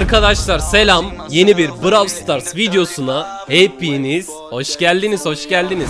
Arkadaşlar selam. Yeni bir Brawl Stars videosuna hepiniz hoş geldiniz, hoş geldiniz.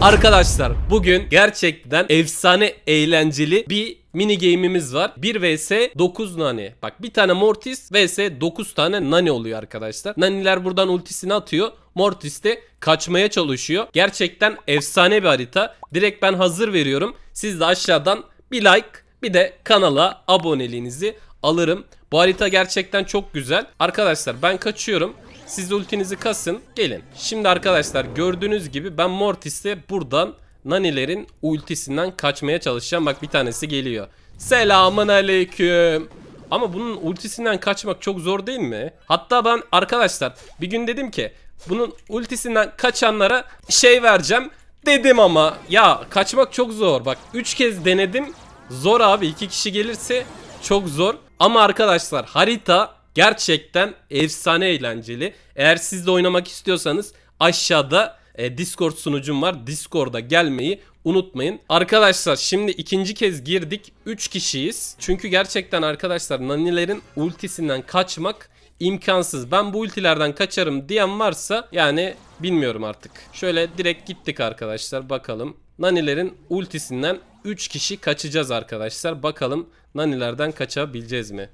Arkadaşlar bugün gerçekten efsane eğlenceli bir mini game'imiz var. 1 vs 9 nani. Bak bir tane Mortis vs 9 tane nani oluyor arkadaşlar. Naniler buradan ultisini atıyor. Mortis de kaçmaya çalışıyor. Gerçekten efsane bir harita. Direkt ben hazır veriyorum. Siz de aşağıdan bir like bir de kanala aboneliğinizi alırım. Bu harita gerçekten çok güzel. Arkadaşlar ben kaçıyorum. Siz ultinizi kasın. Gelin. Şimdi arkadaşlar gördüğünüz gibi ben Mortis'e buradan Nanilerin ultisinden kaçmaya çalışacağım. Bak bir tanesi geliyor. Selamın aleyküm. Ama bunun ultisinden kaçmak çok zor değil mi? Hatta ben arkadaşlar bir gün dedim ki bunun ultisinden kaçanlara şey vereceğim dedim ama ya kaçmak çok zor. Bak 3 kez denedim Zor abi iki kişi gelirse çok zor. Ama arkadaşlar harita gerçekten efsane eğlenceli. Eğer siz de oynamak istiyorsanız aşağıda e, Discord sunucum var. Discord'a gelmeyi unutmayın. Arkadaşlar şimdi ikinci kez girdik. Üç kişiyiz. Çünkü gerçekten arkadaşlar nanilerin ultisinden kaçmak imkansız. Ben bu ultilerden kaçarım diyen varsa yani bilmiyorum artık. Şöyle direkt gittik arkadaşlar bakalım. Nanilerin ultisinden 3 kişi kaçacağız arkadaşlar. Bakalım nanilerden kaçabileceğiz mi?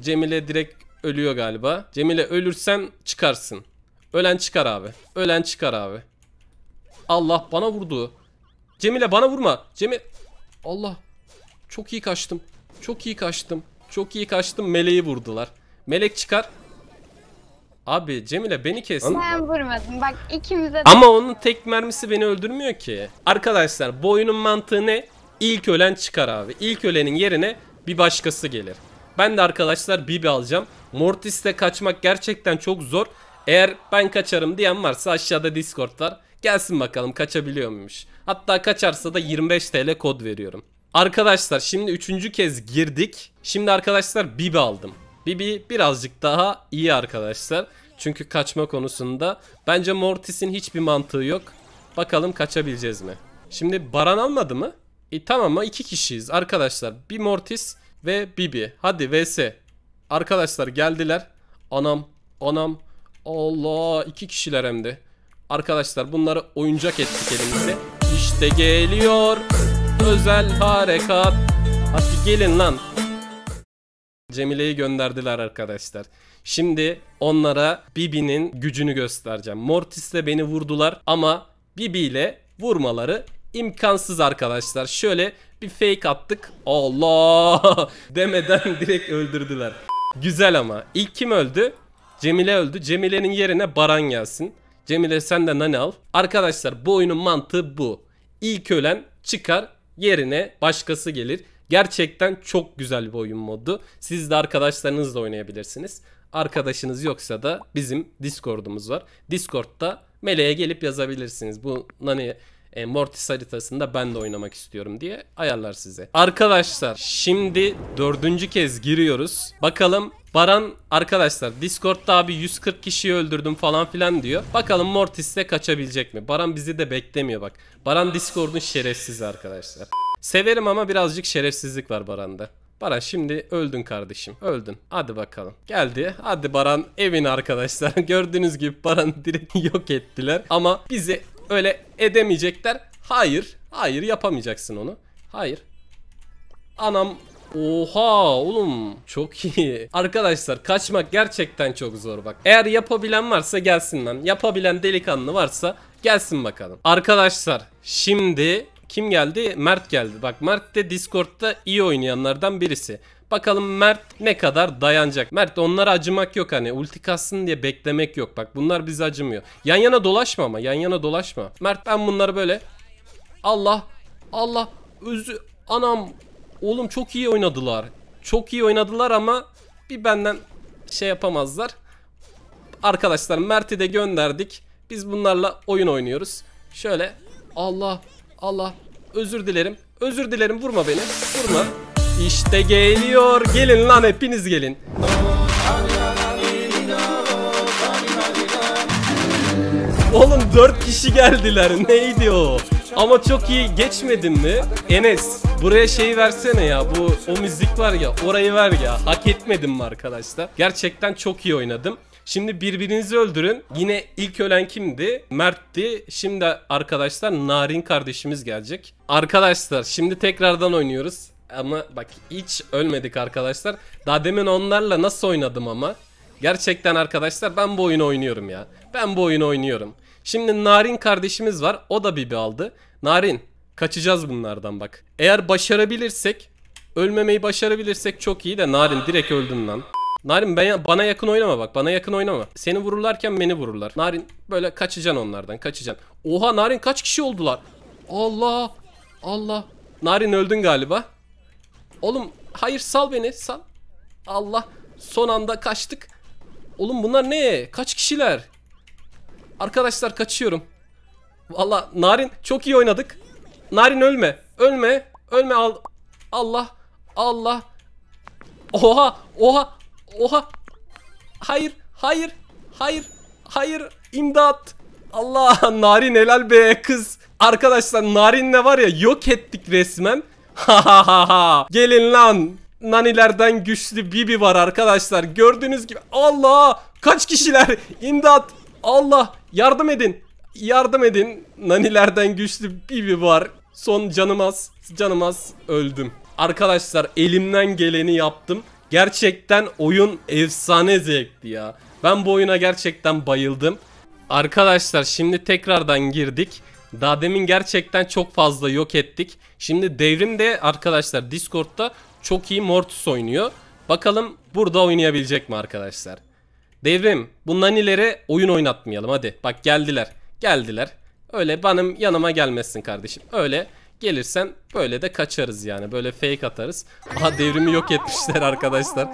Cemile direkt ölüyor galiba. Cemile ölürsen çıkarsın. Ölen çıkar abi. Ölen çıkar abi. Allah bana vurdu. Cemile bana vurma. Cemile Allah. Çok iyi kaçtım. Çok iyi kaçtım. Çok iyi kaçtım. Meleği vurdular. Melek çıkar. Abi Cemile beni kes. Ben vurmadım. Bak ikimize de... Ama onun tek mermisi beni öldürmüyor ki. Arkadaşlar bu oyunun mantığı ne? İlk ölen çıkar abi. İlk ölenin yerine bir başkası gelir. Ben de arkadaşlar Bibi alacağım. Mortis'te kaçmak gerçekten çok zor. Eğer ben kaçarım diyen varsa aşağıda Discord var. Gelsin bakalım kaçabiliyor muymuş. Hatta kaçarsa da 25 TL kod veriyorum. Arkadaşlar şimdi üçüncü kez girdik. Şimdi arkadaşlar Bibi aldım. Bibi birazcık daha iyi arkadaşlar. Çünkü kaçma konusunda bence Mortis'in hiçbir mantığı yok. Bakalım kaçabileceğiz mi? Şimdi Baran almadı mı? E tamam mı? İki kişiyiz arkadaşlar. Bir Mortis ve Bibi. Hadi vs. Arkadaşlar geldiler. Anam. Anam. Allah. iki kişiler hem de. Arkadaşlar bunları oyuncak ettik elimizde. İşte geliyor. Özel harekat. Hadi gelin lan. Cemile'yi gönderdiler arkadaşlar. Şimdi onlara Bibi'nin gücünü göstereceğim. Mortis'le beni vurdular ama Bibi ile vurmaları imkansız arkadaşlar. Şöyle bir fake attık. Allah demeden direkt öldürdüler. Güzel ama. İlk kim öldü? Cemile öldü. Cemile'nin yerine Baran gelsin. Cemile sen de nane al. Arkadaşlar bu oyunun mantığı bu. İlk ölen çıkar yerine başkası gelir. Gerçekten çok güzel bir oyun modu. Siz de arkadaşlarınızla oynayabilirsiniz. Arkadaşınız yoksa da bizim Discord'umuz var. Discord'da Mele'ye gelip yazabilirsiniz. Bu nane e, Mortis haritasında ben de oynamak istiyorum diye ayarlar size. Arkadaşlar şimdi dördüncü kez giriyoruz. Bakalım Baran arkadaşlar Discord'da abi 140 kişiyi öldürdüm falan filan diyor. Bakalım Mortis'le kaçabilecek mi? Baran bizi de beklemiyor bak. Baran Discord'un şerefsizi arkadaşlar. Severim ama birazcık şerefsizlik var Baran'da. Baran şimdi öldün kardeşim. Öldün. Hadi bakalım. Geldi. Hadi Baran evin arkadaşlar. Gördüğünüz gibi Baran direkt yok ettiler. Ama bizi öyle edemeyecekler. Hayır. Hayır yapamayacaksın onu. Hayır. Anam Oha oğlum çok iyi. Arkadaşlar kaçmak gerçekten çok zor bak. Eğer yapabilen varsa gelsin lan. Yapabilen delikanlı varsa gelsin bakalım. Arkadaşlar şimdi kim geldi? Mert geldi. Bak Mert de Discord'da iyi oynayanlardan birisi. Bakalım Mert ne kadar dayanacak. Mert onlara acımak yok hani. Ulti kassın diye beklemek yok. Bak bunlar bizi acımıyor. Yan yana dolaşma ama. Yan yana dolaşma. Mert ben bunları böyle. Allah. Allah. Özü. Anam. Oğlum çok iyi oynadılar. Çok iyi oynadılar ama bir benden şey yapamazlar. Arkadaşlar Mert'i de gönderdik. Biz bunlarla oyun oynuyoruz. Şöyle. Allah. Allah özür dilerim. Özür dilerim vurma beni. Vurma. İşte geliyor. Gelin lan hepiniz gelin. Oğlum 4 kişi geldiler. Neydi o? Ama çok iyi geçmedim mi? Enes buraya şey versene ya. Bu o müzik var ya orayı ver ya. Hak etmedim mi arkadaşlar? Gerçekten çok iyi oynadım. Şimdi birbirinizi öldürün. Yine ilk ölen kimdi? Mert'ti. Şimdi arkadaşlar Narin kardeşimiz gelecek. Arkadaşlar şimdi tekrardan oynuyoruz. Ama bak hiç ölmedik arkadaşlar. Daha demin onlarla nasıl oynadım ama. Gerçekten arkadaşlar ben bu oyunu oynuyorum ya. Ben bu oyunu oynuyorum. Şimdi Narin kardeşimiz var. O da bibi aldı. Narin kaçacağız bunlardan bak. Eğer başarabilirsek ölmemeyi başarabilirsek çok iyi de Narin direkt öldün lan. Narin ben, bana yakın oynama bak. Bana yakın oynama. Seni vururlarken beni vururlar. Narin böyle kaçacaksın onlardan. Kaçacaksın. Oha Narin kaç kişi oldular? Allah. Allah. Narin öldün galiba. Oğlum hayır sal beni sal. Allah. Son anda kaçtık. Oğlum bunlar ne? Kaç kişiler? Arkadaşlar kaçıyorum. Valla Narin çok iyi oynadık. Narin ölme. Ölme. Ölme Allah. Allah. Oha. Oha. Oha. Hayır. Hayır. Hayır. Hayır. İmdat. Allah narin helal be kız. Arkadaşlar narinle var ya yok ettik resmen. Ha ha ha ha. Gelin lan. Nanilerden güçlü Bibi var arkadaşlar. Gördüğünüz gibi. Allah. Kaç kişiler. İmdat. Allah. Yardım edin. Yardım edin. Nanilerden güçlü Bibi var. Son canımaz. Canımaz. Öldüm. Arkadaşlar elimden geleni yaptım. Gerçekten oyun efsane zevkli ya. Ben bu oyuna gerçekten bayıldım. Arkadaşlar şimdi tekrardan girdik. Daha demin gerçekten çok fazla yok ettik. Şimdi devrim de arkadaşlar Discord'da çok iyi Mortus oynuyor. Bakalım burada oynayabilecek mi arkadaşlar? Devrim bundan ileri oyun oynatmayalım hadi. Bak geldiler. Geldiler. Öyle benim yanıma gelmesin kardeşim. Öyle Gelirsen böyle de kaçarız yani. Böyle fake atarız. Aha devrimi yok etmişler arkadaşlar.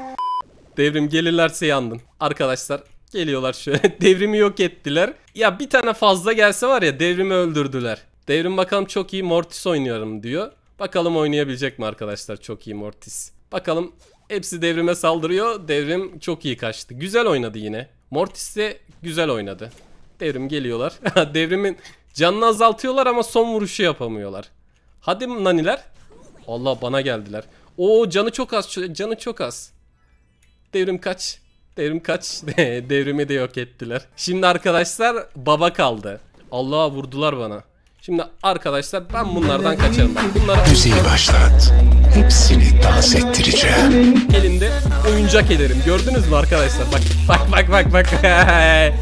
Devrim gelirlerse yandın. Arkadaşlar geliyorlar şöyle. devrimi yok ettiler. Ya bir tane fazla gelse var ya devrimi öldürdüler. Devrim bakalım çok iyi Mortis oynuyorum diyor. Bakalım oynayabilecek mi arkadaşlar çok iyi Mortis. Bakalım hepsi devrime saldırıyor. Devrim çok iyi kaçtı. Güzel oynadı yine. Mortis de güzel oynadı. Devrim geliyorlar. Devrimin canını azaltıyorlar ama son vuruşu yapamıyorlar. Hadi naniler. Allah bana geldiler. Oo canı çok az. Canı çok az. Devrim kaç. Devrim kaç. Devrimi de yok ettiler. Şimdi arkadaşlar baba kaldı. Allah'a vurdular bana. Şimdi arkadaşlar ben bunlardan kaçarım. bunlara... Müziği başlat. Hepsini dans ettireceğim. Elimde oyuncak ederim. Gördünüz mü arkadaşlar? Bak bak bak bak bak.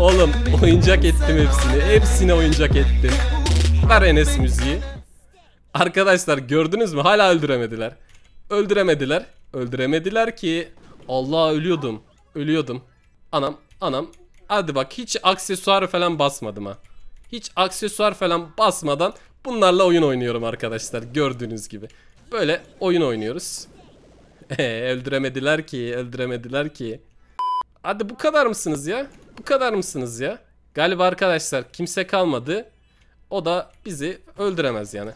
Oğlum oyuncak ettim hepsini. Hepsini oyuncak ettim. Ver Enes müziği. Arkadaşlar gördünüz mü? Hala öldüremediler. Öldüremediler. Öldüremediler ki. Allah ölüyordum. Ölüyordum. Anam anam. Hadi bak hiç aksesuar falan basmadım ha. Hiç aksesuar falan basmadan bunlarla oyun oynuyorum arkadaşlar. Gördüğünüz gibi. Böyle oyun oynuyoruz. Eee öldüremediler ki. Öldüremediler ki. Hadi bu kadar mısınız ya? Bu kadar mısınız ya? Galiba arkadaşlar kimse kalmadı. O da bizi öldüremez yani.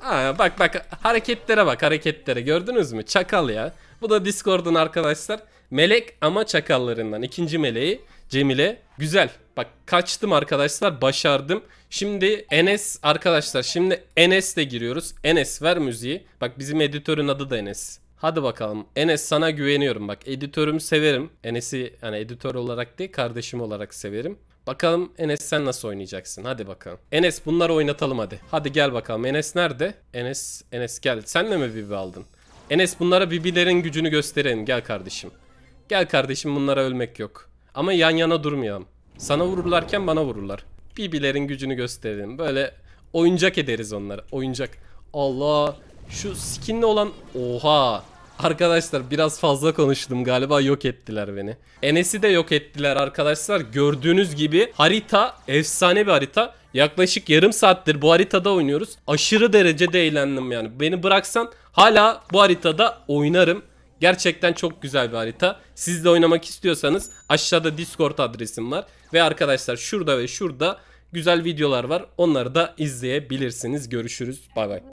Aa, bak bak hareketlere bak hareketlere gördünüz mü? Çakal ya. Bu da Discord'un arkadaşlar. Melek ama çakallarından. ikinci meleği Cemile. Güzel. Bak kaçtım arkadaşlar başardım. Şimdi Enes arkadaşlar şimdi de giriyoruz. Enes ver müziği. Bak bizim editörün adı da Enes. Hadi bakalım. Enes sana güveniyorum. Bak editörümü severim. Enes'i hani editör olarak değil kardeşim olarak severim. Bakalım Enes sen nasıl oynayacaksın? Hadi bakalım. Enes bunları oynatalım hadi. Hadi gel bakalım. Enes nerede? Enes, Enes gel. Senle mi bibi aldın? Enes bunlara bibilerin gücünü gösterin. Gel kardeşim. Gel kardeşim bunlara ölmek yok. Ama yan yana durmayalım. Sana vururlarken bana vururlar. Bibilerin gücünü gösterin. Böyle oyuncak ederiz onları. Oyuncak. Allah. Şu skinli olan. Oha. Arkadaşlar biraz fazla konuştum galiba yok ettiler beni. Enes'i de yok ettiler arkadaşlar. Gördüğünüz gibi harita efsane bir harita. Yaklaşık yarım saattir bu haritada oynuyoruz. Aşırı derecede eğlendim yani. Beni bıraksan hala bu haritada oynarım. Gerçekten çok güzel bir harita. Siz de oynamak istiyorsanız aşağıda Discord adresim var. Ve arkadaşlar şurada ve şurada güzel videolar var. Onları da izleyebilirsiniz. Görüşürüz. Bay bay.